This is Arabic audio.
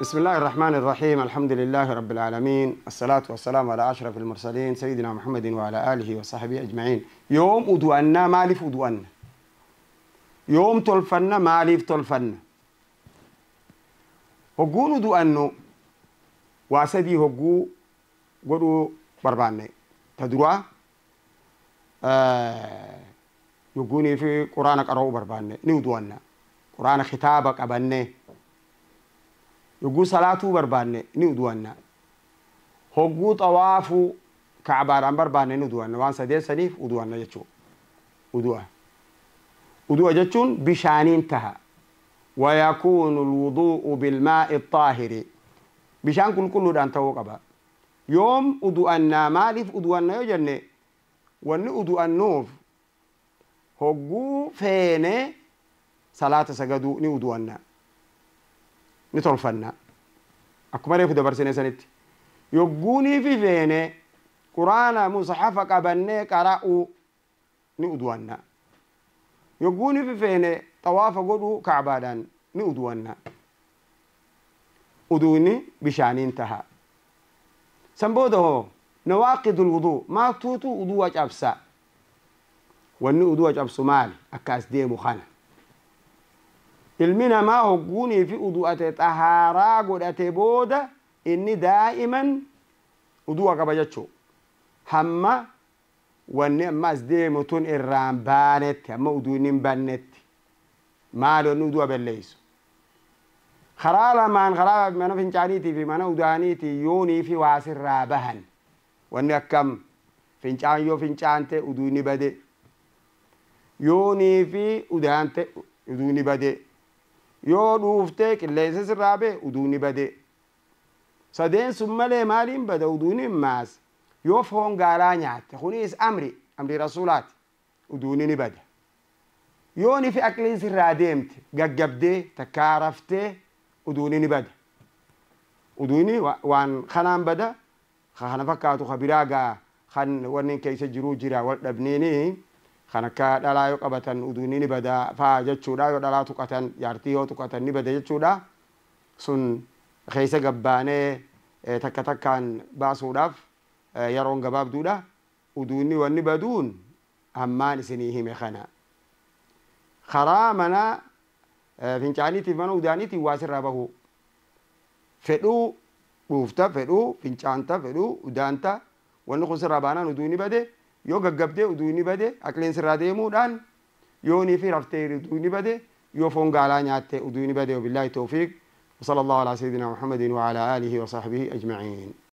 بسم الله الرحمن الرحيم الحمد لله رب العالمين الصلاة والسلام على أشرف المرسلين سيدنا محمد وعلى آله وصحبه أجمعين يوم أدوانا مالف أدوانا يوم تلفنا مالف تلفنا هقول أدوانا واسدي هقو قدو برباني تدروا آه يقولني في قرآنك أروا برباني نودوانا قرآن ختابك أبني يقول صلاة بربانة نودوانا هجو طواف كعبار عن بربانة نودوانا وان سديل سنيف ودوانا يجو ودوا ودوا جتون بشانين تها ويكون الوضوء بالماء الطاهر بشان كل كل دان توقبا يوم ودوانا مالف ودوانا يجنة وان ودوان نوف هجو فين صلاة سجدو نودوانا ni tolfanna akkuma reefu dabarsine sanitti yogguu fi feene quraana musahafa qabannee qara'u ni udwanna yogguu fi feene xawaafa godhu kacbaadhaan ni udwanna uduuni bishaaniin taha san booda hoo nawaaqidu lwuduu maaltuutu uduu cabsa wanni uduu cabsu maali akka as deemu kana hilminama hogguni fi udu'ate xaharaa godhate booda inni daa'iman udu'a qaba jechuu hamma wanni amma as deemu tun irraan baanetti amma uduu inni hin bannetti maal inni udu'a balleeysu karaa lamaan karaa mana fincaaniitii fi mana udaaniitii yoonii fi waasirraa bahan wanni akkam fincaan yoo fincaante uduu inni bade yoonii fi udaante uduu inni bade يو دوفتي كليس ودوني بدي سادين سمالي مالين بدا ودوني ماس يو فون غالانيات امري امري رسولات ودوني نبدا يوني في اكليس الرادمت غغبدي تكارفتي ودوني نبدا ودوني وان خنان بدا خنا فكاتو خبيراغا خان ورنين كيس جرو جرا ولدبنيني kan akka dhalaa yoo qabatan uduunni ni bada faa jechuudha yoo dhalaa tuqatan jaartii yoo tuqatan ni bada jechuudha sun keessa gabbaanee takka takkaan baasuudhaaf yeroon gabaabduudha uduunni wanni baduun hammaan isinii hime kana karaa mana fincaaniitiif mana udaaniitiif waa sirraa bahu fedhuu dhuufta fedhuu fincaanta fedhuu udaanta wanni kun sirraa baanaan uduunni bade yoo gaggabdee uduu ni bade aqleensirraa deemuudhaan yoonii fi raftee uduu ni bade yoo foon gaalaa nyaatte uduu ni bade wabillaahi tawfiiq وصلى الله على سيدنا محمد وعلى آله وصحبه أجمعين